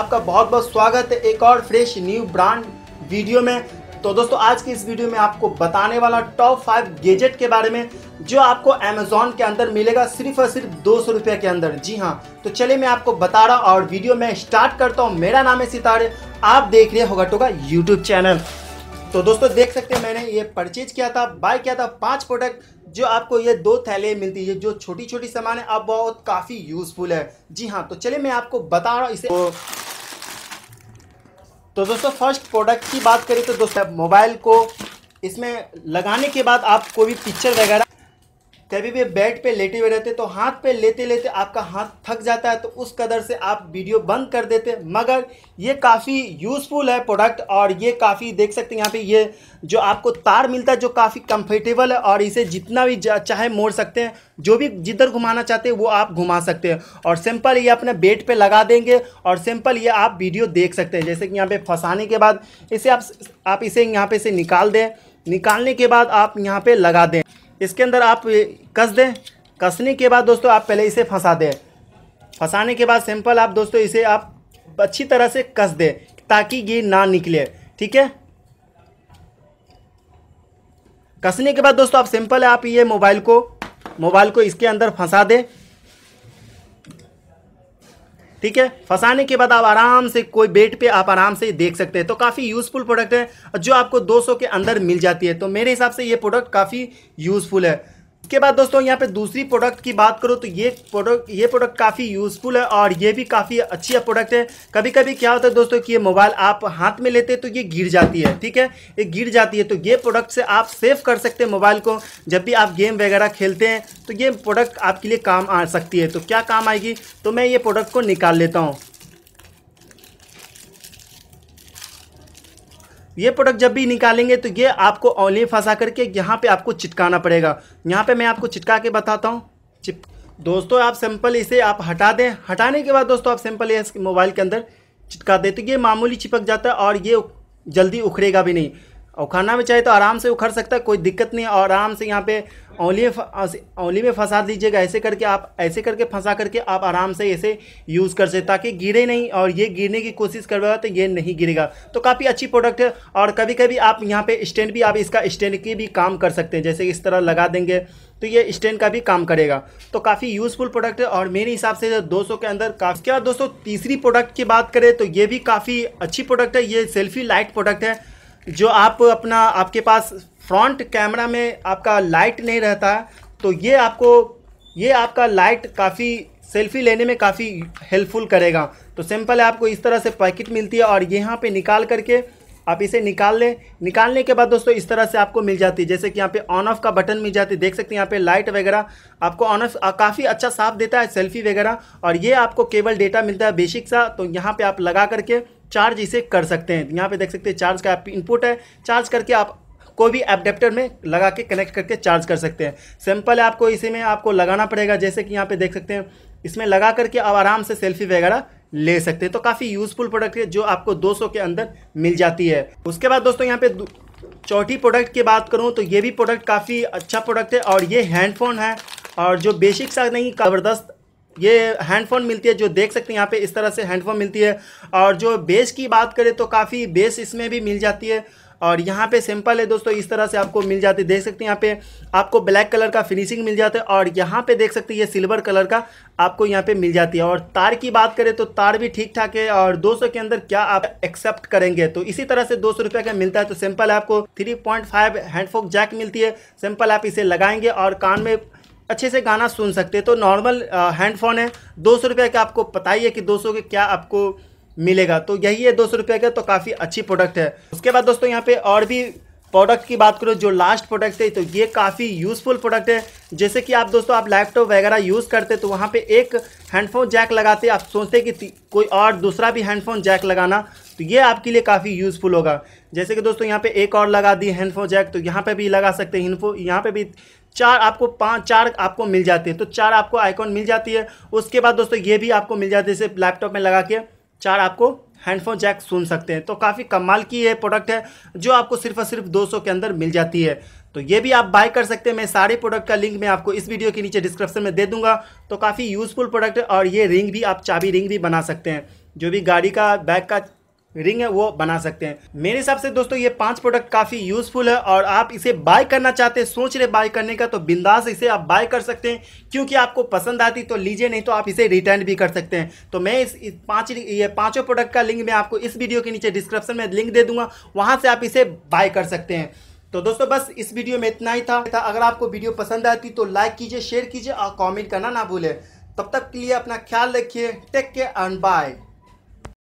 आपका बहुत बहुत स्वागत है एक और फ्रेश न्यू ब्रांड वीडियो में तो दोस्तों आज की इस वीडियो में आपको बताने वाला टॉप फाइव गेजेट के बारे में जो आपको अमेजोन के अंदर मिलेगा सिर्फ और सिर्फ दो सौ रुपये के अंदर जी हाँ तो चलिए मैं आपको बता रहा और वीडियो में स्टार्ट करता हूँ मेरा नाम है सितारे आप देख रहे होगा टोगा यूट्यूब चैनल तो दोस्तों देख सकते हैं मैंने ये परचेज किया था बाय किया था पांच प्रोडक्ट जो आपको ये दो थैले मिलती है जो छोटी छोटी सामान है अब बहुत काफ़ी यूज़फुल है जी हाँ तो चलिए मैं आपको बता रहा हूँ इसे तो दोस्तों फर्स्ट प्रोडक्ट की बात करें तो दोस्तों मोबाइल को इसमें लगाने के बाद आप कोई भी पिक्चर वगैरह कभी भी बेड पे लेटे हुए रहते तो हाथ पे लेते लेते आपका हाथ थक जाता है तो उस कदर से आप वीडियो बंद कर देते मगर ये काफ़ी यूज़फुल है प्रोडक्ट और ये काफ़ी देख सकते हैं यहाँ पे ये जो आपको तार मिलता है जो काफ़ी कंफर्टेबल है और इसे जितना भी चाहे मोड़ सकते हैं जो भी जिधर घुमाना चाहते हैं वो आप घुमा सकते हैं और सिंपल ये अपने बेड पर लगा देंगे और सिंपल ये आप वीडियो देख सकते हैं जैसे कि यहाँ पर फंसाने के बाद इसे आप आप इसे यहाँ पर से निकाल दें निकालने के बाद आप यहाँ पर लगा दें इसके अंदर आप कस दें कसने के बाद दोस्तों आप पहले इसे फंसा दें फंसाने के बाद सिंपल आप दोस्तों इसे आप अच्छी तरह से कस दें ताकि ये ना निकले ठीक है कसने के बाद दोस्तों आप सिंपल आप ये मोबाइल को मोबाइल को इसके अंदर फंसा दें ठीक है फंसाने के बाद आप आराम से कोई बेट पे आप आराम से देख सकते हैं तो काफ़ी यूज़फुल प्रोडक्ट है जो आपको 200 के अंदर मिल जाती है तो मेरे हिसाब से ये प्रोडक्ट काफ़ी यूज़फुल है इसके बाद दोस्तों यहाँ पे दूसरी प्रोडक्ट की बात करो तो ये प्रोडक्ट ये प्रोडक्ट काफ़ी यूजफुल है और ये भी काफ़ी अच्छी प्रोडक्ट है कभी कभी क्या होता है दोस्तों कि ये मोबाइल आप हाथ में लेते तो ये गिर जाती है ठीक है ये गिर जाती है तो ये प्रोडक्ट से आप सेव कर सकते हैं मोबाइल को जब भी आप गेम वगैरह खेलते हैं तो ये प्रोडक्ट आपके लिए काम आ सकती है तो क्या काम आएगी तो मैं ये प्रोडक्ट को निकाल लेता हूँ ये प्रोडक्ट जब भी निकालेंगे तो ये आपको ऑनली फंसा करके यहाँ पे आपको चिटकाना पड़ेगा यहाँ पे मैं आपको चिटका के बताता हूँ चिप दोस्तों आप सैंपल इसे आप हटा दें हटाने के बाद दोस्तों आप सैंपल ये मोबाइल के अंदर चिटका दें तो ये मामूली चिपक जाता है और ये जल्दी उखड़ेगा भी नहीं उखाड़ना में चाहे तो आराम से उखड़ सकता है कोई दिक्कत नहीं है आराम से यहाँ पे औली ओली में फंसा दीजिएगा ऐसे करके आप ऐसे करके फंसा करके आप आराम से ऐसे यूज़ कर सकते ताकि गिरे नहीं और ये गिरने की कोशिश कर करवाओ तो ये नहीं गिरेगा तो काफ़ी अच्छी प्रोडक्ट है और कभी कभी आप यहाँ पे स्टैंड भी आप इसका स्टैंड की भी काम कर सकते हैं जैसे इस तरह लगा देंगे तो ये स्टैंड का भी काम करेगा तो काफ़ी यूज़फुल प्रोडक्ट है और मेरे हिसाब से दो के अंदर काफ़ी क्या दोस्तों तीसरी प्रोडक्ट की बात करें तो ये भी काफ़ी अच्छी प्रोडक्ट है ये सेल्फी लाइट प्रोडक्ट है जो आप अपना आपके पास फ्रंट कैमरा में आपका लाइट नहीं रहता तो ये आपको ये आपका लाइट काफ़ी सेल्फी लेने में काफ़ी हेल्पफुल करेगा तो सिंपल है आपको इस तरह से पैकेट मिलती है और यहाँ पे निकाल करके आप इसे निकाल लें निकालने के बाद दोस्तों इस तरह से आपको मिल जाती है जैसे कि यहाँ पे ऑन ऑफ का बटन मिल जाती है देख सकते हैं यहाँ पे लाइट वगैरह आपको ऑन ऑफ काफ़ी अच्छा साफ देता है सेल्फी वगैरह और ये आपको केबल डेटा मिलता है बेसिक सा तो यहाँ पे आप लगा करके चार्ज इसे कर सकते हैं यहाँ पे देख सकते हैं चार्ज का इनपुट है चार्ज करके आप कोई भी एडेप्टर में लगा के कनेक्ट करके चार्ज कर सकते हैं सिंपल है आपको इसी में आपको लगाना पड़ेगा जैसे कि यहाँ पे देख सकते हैं इसमें लगा करके आप आराम से सेल्फी वगैरह ले सकते हैं तो काफ़ी यूज़फुल प्रोडक्ट है जो आपको 200 के अंदर मिल जाती है उसके बाद दोस्तों यहाँ पे चौथी प्रोडक्ट की बात करूँ तो ये भी प्रोडक्ट काफ़ी अच्छा प्रोडक्ट है और ये हैंडफोन है और जो बेसिक सा नहीं ज़बरदस्त ये हैंडफोन मिलती है जो देख सकते हैं यहाँ पे इस तरह से हैंडफोन मिलती है और जो बेस की बात करें तो काफ़ी बेस इसमें भी मिल जाती है और यहाँ पे सिंपल है दोस्तों इस तरह से आपको मिल जाती है देख सकते हैं यहाँ पे आपको ब्लैक कलर का फिनिशिंग मिल जाता है और यहाँ पे देख सकते हैं ये सिल्वर कलर का आपको यहाँ पे मिल जाती है और तार की बात करें तो तार भी ठीक ठाक है और 200 के अंदर क्या आप एक्सेप्ट करेंगे तो इसी तरह से दो सौ का मिलता है तो सिंपल आपको थ्री पॉइंट जैक मिलती है सिंपल आप इसे लगाएंगे और कान में अच्छे से गाना सुन सकते हैं तो नॉर्मल हैंडफोन है दो सौ रुपये का आपको पता ही है कि दो सौ के क्या आपको मिलेगा तो यही है दो सौ रुपये का तो काफ़ी अच्छी प्रोडक्ट है उसके बाद दोस्तों यहाँ पे और भी प्रोडक्ट की बात करो जो लास्ट प्रोडक्ट है तो ये काफ़ी यूज़फुल प्रोडक्ट है जैसे कि आप दोस्तों आप लैपटॉप वगैरह यूज़ करते तो वहाँ पे एक हैंडफोन जैक लगाते आप सोचते कि कोई और दूसरा भी हैंडफोन जैक लगाना तो ये आपके लिए काफ़ी यूज़फुल होगा जैसे कि दोस्तों यहाँ पे एक और लगा दी हैंडफोन जैक तो यहाँ पे भी लगा सकते हैं हेडफोन यहाँ पे भी चार आपको पाँच चार आपको मिल जाते हैं तो चार आपको आइकॉन मिल जाती है उसके बाद दोस्तों ये भी आपको मिल जाती है जैसे लैपटॉप में लगा के चार आपको हैंडफोन जैक सुन सकते हैं तो काफ़ी कमाल की ये प्रोडक्ट है जो आपको सिर्फ और सिर्फ 200 के अंदर मिल जाती है तो ये भी आप बाय कर सकते हैं मैं सारे प्रोडक्ट का लिंक मैं आपको इस वीडियो के नीचे डिस्क्रिप्शन में दे दूंगा तो काफ़ी यूज़फुल प्रोडक्ट है और ये रिंग भी आप चाबी रिंग भी बना सकते हैं जो भी गाड़ी का बैग का रिंग है वो बना सकते हैं मेरे हिसाब से दोस्तों ये पांच प्रोडक्ट काफी यूजफुल है और आप इसे बाय करना चाहते हैं सोच रहे बाय करने का तो बिंदास इसे आप बाय कर सकते हैं क्योंकि आपको पसंद आती तो लीजिए नहीं तो आप इसे रिटर्न भी कर सकते हैं तो मैं इस, इस पांच ये पांचों प्रोडक्ट का लिंक मैं आपको इस वीडियो के नीचे डिस्क्रिप्शन में लिंक दे दूंगा वहां से आप इसे बाय कर सकते हैं तो दोस्तों बस इस वीडियो में इतना ही था, था अगर आपको वीडियो पसंद आती तो लाइक कीजिए शेयर कीजिए और कॉमेंट करना ना भूलें तब तक के लिए अपना ख्याल रखिए टेक केयर एंड बाय